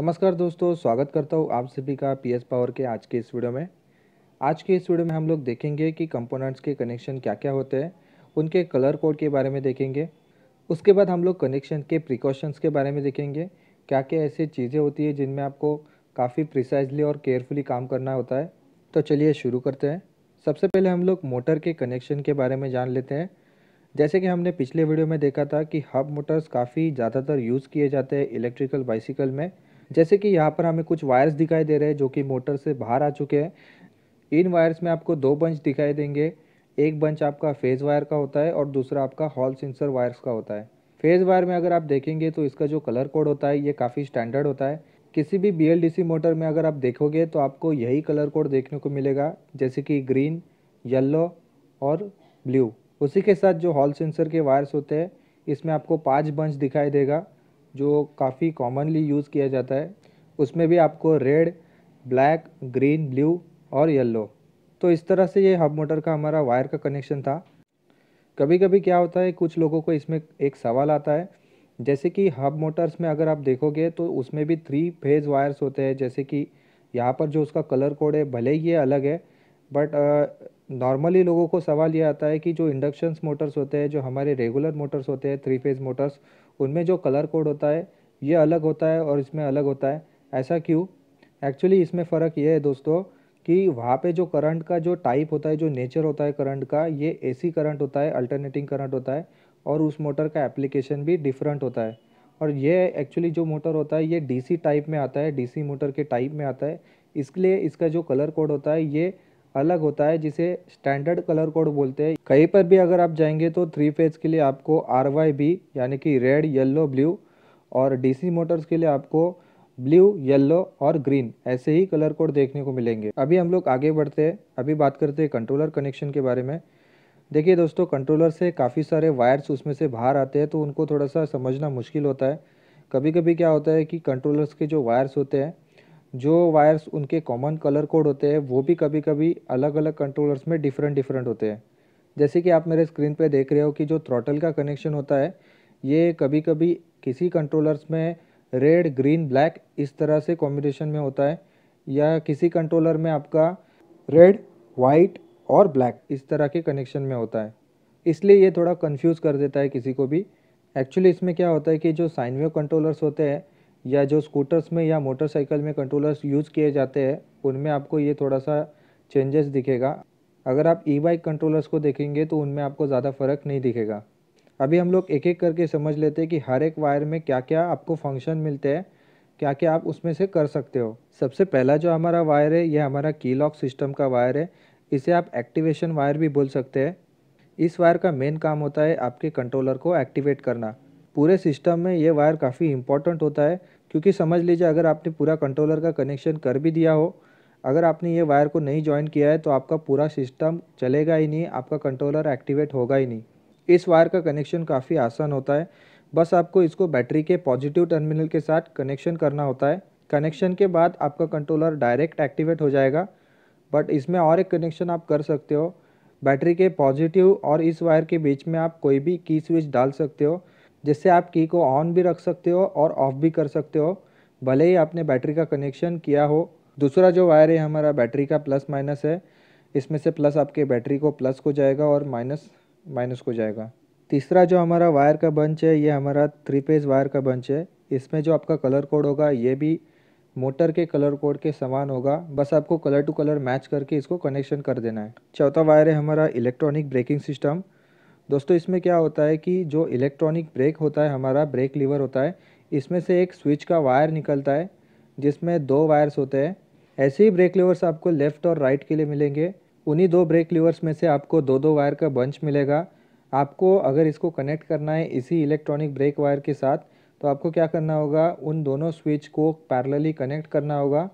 नमस्कार दोस्तों स्वागत करता हूँ आप सभी का पीएस पावर के आज के इस वीडियो में आज के इस वीडियो में हम लोग देखेंगे कि कंपोनेंट्स के कनेक्शन क्या क्या होते हैं उनके कलर कोड के बारे में देखेंगे उसके बाद हम लोग कनेक्शन के प्रिकॉशंस के बारे में देखेंगे क्या क्या ऐसी चीज़ें होती है जिनमें आपको काफ़ी प्रिसाइजली और केयरफुली काम करना होता है तो चलिए शुरू करते हैं सबसे पहले हम लोग मोटर के कनेक्शन के बारे में जान लेते हैं जैसे कि हमने पिछले वीडियो में देखा था कि हब मोटर्स काफ़ी ज़्यादातर यूज़ किए जाते हैं इलेक्ट्रिकल बाइसिकल में जैसे कि यहाँ पर हमें कुछ वायर्स दिखाई दे रहे हैं जो कि मोटर से बाहर आ चुके हैं इन वायर्स में आपको दो बंच दिखाई देंगे एक बंच आपका फेज़ वायर का होता है और दूसरा आपका हॉल सेंसर वायर्स का होता है फेज़ वायर में अगर आप देखेंगे तो इसका जो कलर कोड होता है ये काफ़ी स्टैंडर्ड होता है किसी भी बी मोटर में अगर आप देखोगे तो आपको यही कलर कोड देखने को मिलेगा जैसे कि ग्रीन येल्लो और ब्लू उसी के साथ जो हॉल सेंसर के वायर्स होते हैं इसमें आपको पाँच बंच दिखाई देगा जो काफ़ी कॉमनली यूज़ किया जाता है उसमें भी आपको रेड ब्लैक ग्रीन ब्लू और येल्लो तो इस तरह से ये हब मोटर का हमारा वायर का कनेक्शन था कभी कभी क्या होता है कुछ लोगों को इसमें एक सवाल आता है जैसे कि हब मोटर्स में अगर आप देखोगे तो उसमें भी थ्री फेज़ वायर्स होते हैं जैसे कि यहाँ पर जो उसका कलर कोड है भले ही ये अलग है बट नॉर्मली लोगों को सवाल ये आता है कि जो इंडक्शन मोटर्स होते हैं जो हमारे रेगुलर मोटर्स होते हैं थ्री फेज़ मोटर्स उनमें जो कलर कोड होता है ये अलग होता है और इसमें अलग होता है ऐसा क्यों एक्चुअली इसमें फ़र्क ये है दोस्तों कि वहाँ पे जो करंट का जो टाइप होता है जो नेचर होता है करंट का ये एसी करंट होता है अल्टरनेटिंग करंट होता है और उस मोटर का एप्लीकेशन भी डिफरेंट होता है और ये एक्चुअली जो मोटर होता है ये डीसी टाइप में आता है डीसी मोटर के टाइप में आता है इसलिए इसका जो कलर कोड होता है ये अलग होता है जिसे स्टैंडर्ड कलर कोड बोलते हैं कहीं पर भी अगर आप जाएंगे तो थ्री फेज के लिए आपको आर वाई बी यानी कि रेड येल्लो ब्लू और डीसी मोटर्स के लिए आपको ब्लू येल्लो और ग्रीन ऐसे ही कलर कोड देखने को मिलेंगे अभी हम लोग आगे बढ़ते हैं अभी बात करते हैं कंट्रोलर कनेक्शन के बारे में देखिए दोस्तों कंट्रोलर से काफ़ी सारे वायर्स उसमें से बाहर आते हैं तो उनको थोड़ा सा समझना मुश्किल होता है कभी कभी क्या होता है कि कंट्रोलर्स के जो वायर्स होते हैं जो वायर्स उनके कॉमन कलर कोड होते हैं वो भी कभी कभी अलग अलग कंट्रोलर्स में डिफरेंट डिफरेंट होते हैं जैसे कि आप मेरे स्क्रीन पे देख रहे हो कि जो थ्रॉटल का कनेक्शन होता है ये कभी कभी किसी कंट्रोलर्स में रेड ग्रीन ब्लैक इस तरह से कॉम्बिनेशन में होता है या किसी कंट्रोलर में आपका रेड वाइट और ब्लैक इस तरह के कनेक्शन में होता है इसलिए ये थोड़ा कन्फ्यूज़ कर देता है किसी को भी एक्चुअली इसमें क्या होता है कि जो साइनवे कंट्रोलर्स होते हैं या जो स्कूटर्स में या मोटरसाइकिल में कंट्रोलर्स यूज़ किए जाते हैं उनमें आपको ये थोड़ा सा चेंजेस दिखेगा अगर आप ई बाइक कंट्रोलर्स को देखेंगे तो उनमें आपको ज़्यादा फ़र्क नहीं दिखेगा अभी हम लोग एक एक करके समझ लेते हैं कि हर एक वायर में क्या क्या आपको फंक्शन मिलते हैं क्या क्या आप उसमें से कर सकते हो सबसे पहला जो हमारा वायर है यह हमारा की लॉक सिस्टम का वायर है इसे आप एक्टिवेशन वायर भी बोल सकते हैं इस वायर का मेन काम होता है आपके कंट्रोलर को एक्टिवेट करना पूरे सिस्टम में ये वायर काफ़ी इंपॉर्टेंट होता है क्योंकि समझ लीजिए अगर आपने पूरा कंट्रोलर का कनेक्शन कर भी दिया हो अगर आपने ये वायर को नहीं ज्वाइन किया है तो आपका पूरा सिस्टम चलेगा ही नहीं आपका कंट्रोलर एक्टिवेट होगा ही नहीं इस वायर का कनेक्शन काफ़ी आसान होता है बस आपको इसको बैटरी के पॉजिटिव टर्मिनल के साथ कनेक्शन करना होता है कनेक्शन के बाद आपका कंट्रोलर डायरेक्ट एक्टिवेट हो जाएगा बट इसमें और एक कनेक्शन आप कर सकते हो बैटरी के पॉजिटिव और इस वायर के बीच में आप कोई भी की स्विच डाल सकते हो जिससे आप की को ऑन भी रख सकते हो और ऑफ़ भी कर सकते हो भले ही आपने बैटरी का कनेक्शन किया हो दूसरा जो वायर है हमारा बैटरी का प्लस माइनस है इसमें से प्लस आपके बैटरी को प्लस को जाएगा और माइनस माइनस को जाएगा तीसरा जो हमारा वायर का बंच है ये हमारा थ्री पेज वायर का बंच है इसमें जो आपका कलर कोड होगा ये भी मोटर के कलर कोड के समान होगा बस आपको कलर टू कलर मैच करके इसको कनेक्शन कर देना है चौथा वायर है हमारा इलेक्ट्रॉनिक ब्रेकिंग सिस्टम दोस्तों इसमें क्या होता है कि जो इलेक्ट्रॉनिक ब्रेक होता है हमारा ब्रेक लीवर होता है इसमें से एक स्विच का वायर निकलता है जिसमें दो वायर्स होते हैं ऐसे ही ब्रेक लीवर्स आपको लेफ़्ट और राइट के लिए मिलेंगे उन्हीं दो ब्रेक लीवर्स में से आपको दो दो वायर का बंच मिलेगा आपको अगर इसको कनेक्ट करना है इसी इलेक्ट्रॉनिक ब्रेक वायर के साथ तो आपको क्या करना होगा उन दोनों स्विच को पैरेलली कनेक्ट करना होगा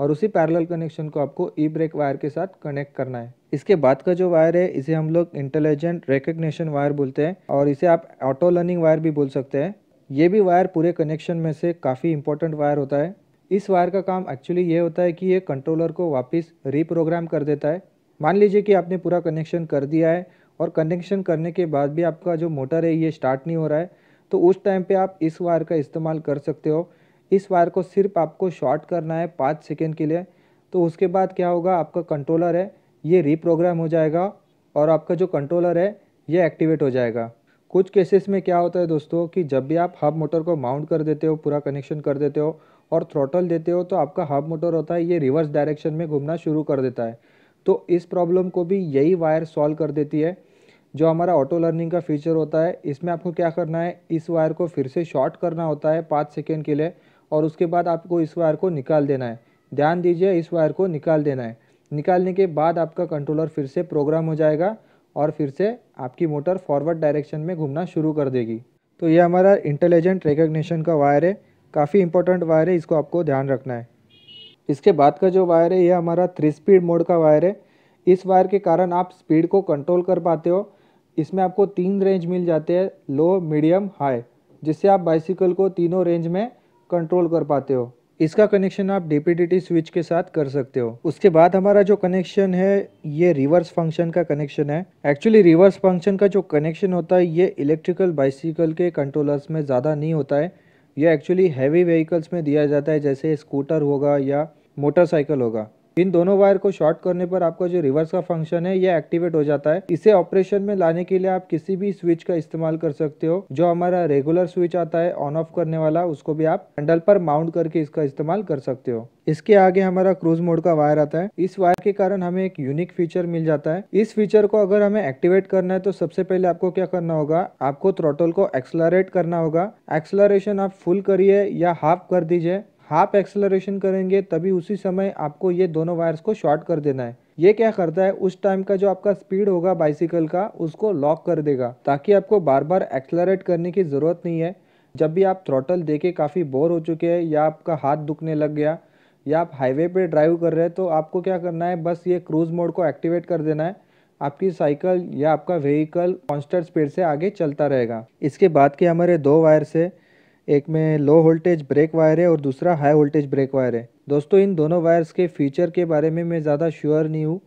और उसी पैरेलल कनेक्शन को आपको ई ब्रेक वायर के साथ कनेक्ट करना है इसके बाद का जो वायर है इसे हम लोग इंटेलिजेंट रिकग्निशन वायर बोलते हैं और इसे आप ऑटो लर्निंग वायर भी बोल सकते हैं ये भी वायर पूरे कनेक्शन में से काफ़ी इंपॉर्टेंट वायर होता है इस वायर का काम एक्चुअली ये होता है कि ये कंट्रोलर को वापस रीप्रोग्राम कर देता है मान लीजिए कि आपने पूरा कनेक्शन कर दिया है और कनेक्शन करने के बाद भी आपका जो मोटर है ये स्टार्ट नहीं हो रहा है तो उस टाइम पे आप इस वायर का इस्तेमाल कर सकते हो इस वायर को सिर्फ आपको शॉर्ट करना है पाँच सेकेंड के लिए तो उसके बाद क्या होगा आपका कंट्रोलर है ये रीप्रोग्राम हो जाएगा और आपका जो कंट्रोलर है ये एक्टिवेट हो जाएगा कुछ केसेस में क्या होता है दोस्तों कि जब भी आप हब मोटर को माउंट कर देते हो पूरा कनेक्शन कर देते हो और थ्रोटल देते हो तो आपका हब मोटर होता है ये रिवर्स डायरेक्शन में घूमना शुरू कर देता है तो इस प्रॉब्लम को भी यही वायर सॉल्व कर देती है जो हमारा ऑटो लर्निंग का फीचर होता है इसमें आपको क्या करना है इस वायर को फिर से शॉर्ट करना होता है पाँच सेकेंड के लिए और उसके बाद आपको इस वायर को निकाल देना है ध्यान दीजिए इस वायर को निकाल देना है निकालने के बाद आपका कंट्रोलर फिर से प्रोग्राम हो जाएगा और फिर से आपकी मोटर फॉरवर्ड डायरेक्शन में घूमना शुरू कर देगी तो ये हमारा इंटेलिजेंट रिकग्निशन का वायर है काफ़ी इंपॉर्टेंट वायर है इसको आपको ध्यान रखना है इसके बाद का जो वायर है यह हमारा थ्री स्पीड मोड का वायर है इस वायर के कारण आप स्पीड को कंट्रोल कर पाते हो इसमें आपको तीन रेंज मिल जाते हैं लो मीडियम हाई जिससे आप बाइसिकल को तीनों रेंज में कंट्रोल कर पाते हो इसका कनेक्शन आप डीपीडीटी स्विच के साथ कर सकते हो उसके बाद हमारा जो कनेक्शन है ये रिवर्स फंक्शन का कनेक्शन है एक्चुअली रिवर्स फंक्शन का जो कनेक्शन होता है ये इलेक्ट्रिकल बाइसिकल के कंट्रोलर्स में ज़्यादा नहीं होता है ये एक्चुअली हैवी व्हीकल्स में दिया जाता है जैसे स्कूटर होगा या मोटरसाइकिल होगा इन दोनों वायर को शॉर्ट करने पर आपका जो रिवर्स का फंक्शन है ये एक्टिवेट हो जाता है इसे ऑपरेशन में लाने के लिए आप किसी भी स्विच का इस्तेमाल कर सकते हो जो हमारा रेगुलर स्विच आता है ऑन ऑफ करने वाला उसको भी आप हैंडल पर माउंट करके इसका इस्तेमाल कर सकते हो इसके आगे हमारा क्रूज मोड का वायर आता है इस वायर के कारण हमें एक यूनिक फीचर मिल जाता है इस फीचर को अगर हमें एक्टिवेट करना है तो सबसे पहले आपको क्या करना होगा आपको थ्रोटल को एक्सलरेट करना होगा एक्सलरेशन आप फुल करिए या हाफ कर दीजिए हाफ एक्सेलरेशन करेंगे तभी उसी समय आपको ये दोनों वायर्स को शॉर्ट कर देना है ये क्या करता है उस टाइम का जो आपका स्पीड होगा बाइसिकल का उसको लॉक कर देगा ताकि आपको बार बार एक्सेलरेट करने की ज़रूरत नहीं है जब भी आप थ्रोटल दे के काफ़ी बोर हो चुके हैं या आपका हाथ दुखने लग गया या आप हाईवे पे ड्राइव कर रहे हैं तो आपको क्या करना है बस ये क्रूज़ मोड को एक्टिवेट कर देना है आपकी साइकिल या आपका व्हीकल कॉन्स्टेंट स्पीड से आगे चलता रहेगा इसके बाद के हमारे दो वायर्स है एक में लो वोल्टेज ब्रेक वायर है और दूसरा हाई वोल्टेज ब्रेक वायर है दोस्तों इन दोनों वायर्स के फीचर के बारे में मैं ज़्यादा श्योर नहीं हूँ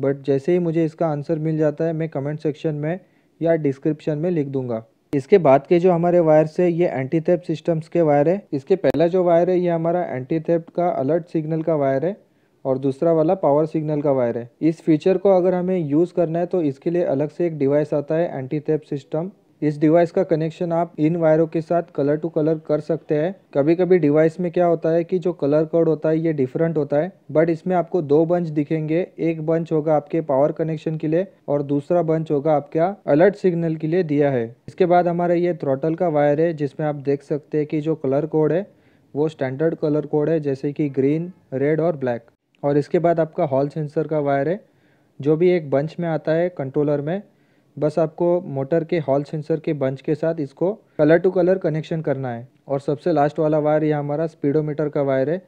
बट जैसे ही मुझे इसका आंसर मिल जाता है मैं कमेंट सेक्शन में या डिस्क्रिप्शन में लिख दूंगा इसके बाद के जो हमारे वायर्स है ये एंटी थेप सिस्टम्स के वायर है इसके पहला जो वायर है ये हमारा एंटी थेप का अलर्ट सिग्नल का वायर है और दूसरा वाला पावर सिग्नल का वायर है इस फीचर को अगर हमें यूज़ करना है तो इसके लिए अलग से एक डिवाइस आता है एंटी थेप सिस्टम इस डिवाइस का कनेक्शन आप इन वायरों के साथ कलर टू कलर कर सकते हैं कभी कभी डिवाइस में क्या होता है कि जो कलर कोड होता है ये डिफरेंट होता है बट इसमें आपको दो बंच दिखेंगे एक बंच होगा आपके पावर कनेक्शन के लिए और दूसरा बंच होगा आपका अलर्ट सिग्नल के लिए दिया है इसके बाद हमारा ये थ्रोटल का वायर है जिसमें आप देख सकते हैं कि जो कलर कोड है वो स्टैंडर्ड कलर कोड है जैसे कि ग्रीन रेड और ब्लैक और इसके बाद आपका हॉल सेंसर का वायर है जो भी एक बंच में आता है कंट्रोलर में बस आपको मोटर के हॉल सेंसर के बंच के साथ इसको कलर टू कलर कनेक्शन करना है और सबसे लास्ट वाला वायर यह हमारा स्पीडोमीटर का वायर है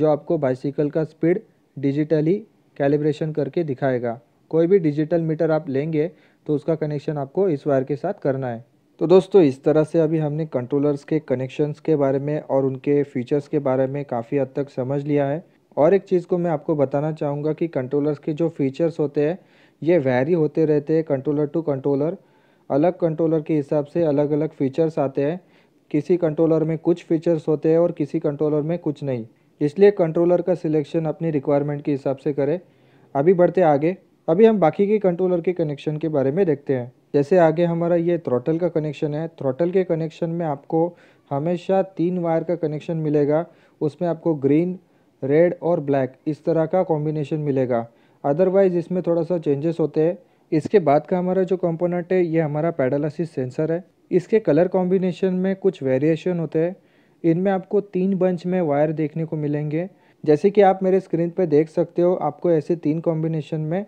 जो आपको बाइसिकल का स्पीड डिजिटली कैलिब्रेशन करके दिखाएगा कोई भी डिजिटल मीटर आप लेंगे तो उसका कनेक्शन आपको इस वायर के साथ करना है तो दोस्तों इस तरह से अभी हमने कंट्रोलर्स के कनेक्शंस के बारे में और उनके फीचर्स के बारे में काफ़ी हद तक समझ लिया है और एक चीज़ को मैं आपको बताना चाहूँगा कि कंट्रोलर्स के जो फीचर्स होते हैं ये वैरी होते रहते हैं कंट्रोलर टू कंट्रोलर अलग कंट्रोलर के हिसाब से अलग अलग फीचर्स आते हैं किसी कंट्रोलर में कुछ फीचर्स होते हैं और किसी कंट्रोलर में कुछ नहीं इसलिए कंट्रोलर का सिलेक्शन अपनी रिक्वायरमेंट के हिसाब से करें अभी बढ़ते आगे अभी हम बाकी के कंट्रोलर के कनेक्शन के बारे में देखते हैं जैसे आगे हमारा ये थ्रोटल का कनेक्शन है थ्रोटल के कनेक्शन में आपको हमेशा तीन वायर का कनेक्शन मिलेगा उसमें आपको ग्रीन रेड और ब्लैक इस तरह का कॉम्बिनेशन मिलेगा अदरवाइज़ इसमें थोड़ा सा चेंजेस होते हैं इसके बाद का हमारा जो कंपोनेंट है ये हमारा पैडलासिस सेंसर है इसके कलर कॉम्बिनेशन में कुछ वेरिएशन होते हैं इनमें आपको तीन बंच में वायर देखने को मिलेंगे जैसे कि आप मेरे स्क्रीन पर देख सकते हो आपको ऐसे तीन कॉम्बिनेशन में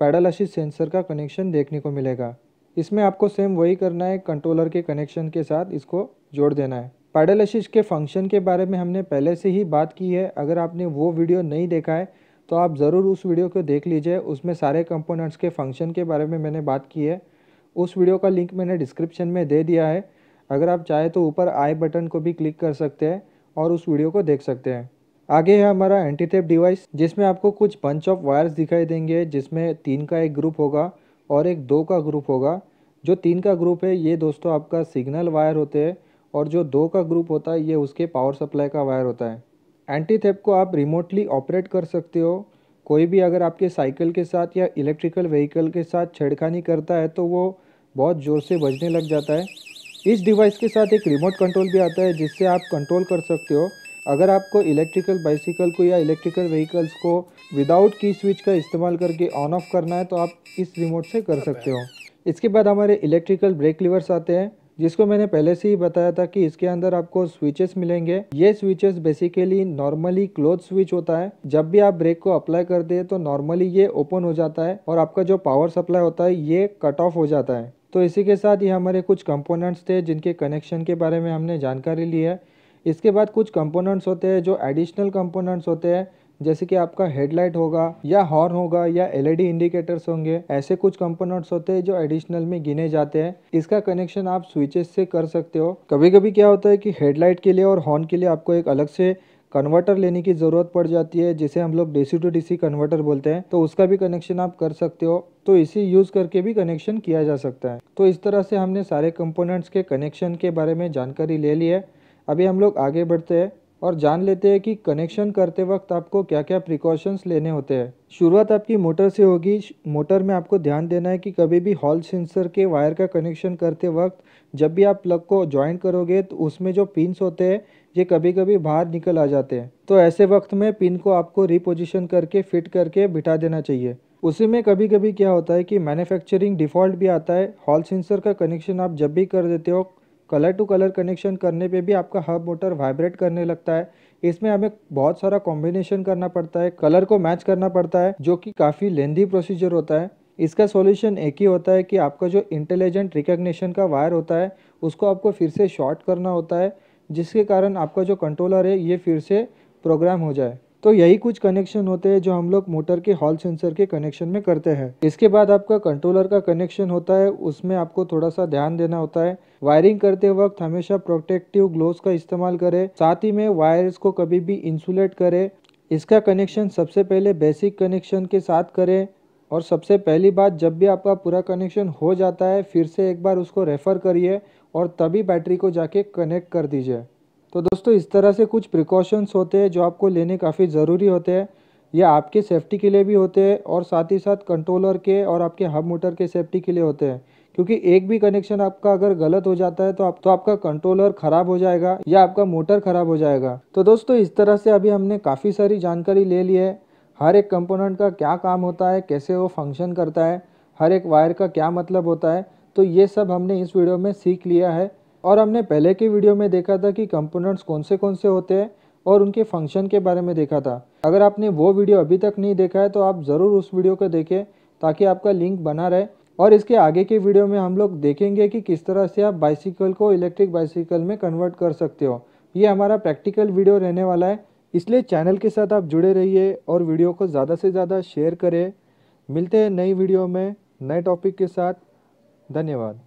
पैडालासिस सेंसर का कनेक्शन देखने को मिलेगा इसमें आपको सेम वही करना है कंट्रोलर के कनेक्शन के साथ इसको जोड़ देना है पैडलशिश के फंक्शन के बारे में हमने पहले से ही बात की है अगर आपने वो वीडियो नहीं देखा है तो आप ज़रूर उस वीडियो को देख लीजिए उसमें सारे कंपोनेंट्स के फंक्शन के बारे में मैंने बात की है उस वीडियो का लिंक मैंने डिस्क्रिप्शन में दे दिया है अगर आप चाहें तो ऊपर आई बटन को भी क्लिक कर सकते हैं और उस वीडियो को देख सकते हैं आगे है हमारा एंटीटेप डिवाइस जिसमें आपको कुछ बंच ऑफ वायर्स दिखाई देंगे जिसमें तीन का एक ग्रुप होगा और एक दो का ग्रुप होगा जो तीन का ग्रुप है ये दोस्तों आपका सिग्नल वायर होते हैं और जो दो का ग्रुप होता है ये उसके पावर सप्लाई का वायर होता है एंटी थेप को आप रिमोटली ऑपरेट कर सकते हो कोई भी अगर आपके साइकिल के साथ या इलेक्ट्रिकल व्हीकल के साथ छेड़खानी करता है तो वो बहुत ज़ोर से बजने लग जाता है इस डिवाइस के साथ एक रिमोट कंट्रोल भी आता है जिससे आप कंट्रोल कर सकते हो अगर आपको इलेक्ट्रिकल बाइसिकल को या इलेक्ट्रिकल व्हीकल्स को विदाउट की स्विच का इस्तेमाल करके ऑन ऑफ करना है तो आप इस रिमोट से कर सकते हो इसके बाद हमारे इलेक्ट्रिकल ब्रेक लीवर्स आते हैं जिसको मैंने पहले से ही बताया था कि इसके अंदर आपको स्विचेस मिलेंगे ये switches basically normally close switch होता है जब भी आप ब्रेक को अप्लाई करते हैं तो नॉर्मली ये ओपन हो जाता है और आपका जो पावर सप्लाई होता है ये कट ऑफ हो जाता है तो इसी के साथ ये हमारे कुछ कंपोनेंट्स थे जिनके कनेक्शन के बारे में हमने जानकारी ली है इसके बाद कुछ कंपोनेंट्स होते हैं जो एडिशनल कंपोनेंट्स होते हैं जैसे कि आपका हेडलाइट होगा या हॉर्न होगा या एलईडी इंडिकेटर्स e होंगे ऐसे कुछ कंपोनेंट्स होते हैं जो एडिशनल में गिने जाते हैं इसका कनेक्शन आप स्विचेस से कर सकते हो कभी कभी क्या होता है कि हेडलाइट के लिए और हॉर्न के लिए आपको एक अलग से कन्वर्टर लेने की ज़रूरत पड़ जाती है जिसे हम लोग डीसी टू डीसी कन्वर्टर बोलते हैं तो उसका भी कनेक्शन आप कर सकते हो तो इसे यूज़ करके भी कनेक्शन किया जा सकता है तो इस तरह से हमने सारे कंपोनेंट्स के कनेक्शन के बारे में जानकारी ले ली है अभी हम लोग आगे बढ़ते हैं और जान लेते हैं कि कनेक्शन करते वक्त आपको क्या क्या प्रिकॉशंस लेने होते हैं शुरुआत आपकी मोटर से होगी मोटर में आपको ध्यान देना है कि कभी भी हॉल सेंसर के वायर का कनेक्शन करते वक्त जब भी आप प्लग को ज्वाइंट करोगे तो उसमें जो पिंस होते हैं ये कभी कभी बाहर निकल आ जाते हैं तो ऐसे वक्त में पिन को आपको रिपोजिशन करके फिट करके बिठा देना चाहिए उसी में कभी कभी क्या होता है कि मैन्युफैक्चरिंग डिफ़ॉल्ट भी आता है हॉल सेंसर का कनेक्शन आप जब भी कर देते हो कलर टू कलर कनेक्शन करने पे भी आपका हब मोटर वाइब्रेट करने लगता है इसमें हमें बहुत सारा कॉम्बिनेशन करना पड़ता है कलर को मैच करना पड़ता है जो कि काफ़ी लेंदी प्रोसीजर होता है इसका सॉल्यूशन एक ही होता है कि आपका जो इंटेलिजेंट रिकग्निशन का वायर होता है उसको आपको फिर से शॉर्ट करना होता है जिसके कारण आपका जो कंट्रोलर है ये फिर से प्रोग्राम हो जाए तो यही कुछ कनेक्शन होते हैं जो हम लोग मोटर के हॉल सेंसर के कनेक्शन में करते हैं इसके बाद आपका कंट्रोलर का कनेक्शन होता है उसमें आपको थोड़ा सा ध्यान देना होता है वायरिंग करते वक्त हमेशा प्रोटेक्टिव ग्लोव का इस्तेमाल करें साथ ही में वायर्स को कभी भी इंसुलेट करें इसका कनेक्शन सबसे पहले बेसिक कनेक्शन के साथ करें और सबसे पहली बात जब भी आपका पूरा कनेक्शन हो जाता है फिर से एक बार उसको रेफ़र करिए और तभी बैटरी को जाके कनेक्ट कर दीजिए तो दोस्तों इस तरह से कुछ प्रिकॉशंस होते हैं जो आपको लेने काफ़ी ज़रूरी होते हैं ये आपके सेफ्टी के लिए भी होते हैं और साथ ही साथ कंट्रोलर के और आपके हब मोटर के सेफ्टी के लिए होते हैं क्योंकि एक भी कनेक्शन आपका अगर गलत हो जाता है तो आप तो आपका कंट्रोलर ख़राब हो जाएगा या आपका मोटर ख़राब हो जाएगा तो दोस्तों इस तरह से अभी हमने काफ़ी सारी जानकारी ले ली है हर एक कंपोनेंट का क्या काम होता है कैसे वो फंक्शन करता है हर एक वायर का क्या मतलब होता है तो ये सब हमने इस वीडियो में सीख लिया है और हमने पहले के वीडियो में देखा था कि कंपोनेंट्स कौन से कौन से होते हैं और उनके फंक्शन के बारे में देखा था अगर आपने वो वीडियो अभी तक नहीं देखा है तो आप ज़रूर उस वीडियो को देखें ताकि आपका लिंक बना रहे और इसके आगे के वीडियो में हम लोग देखेंगे कि किस तरह से आप बाइसिकल को इलेक्ट्रिक बाइसिकल में कन्वर्ट कर सकते हो ये हमारा प्रैक्टिकल वीडियो रहने वाला है इसलिए चैनल के साथ आप जुड़े रहिए और वीडियो को ज़्यादा से ज़्यादा शेयर करें मिलते हैं नई वीडियो में नए टॉपिक के साथ धन्यवाद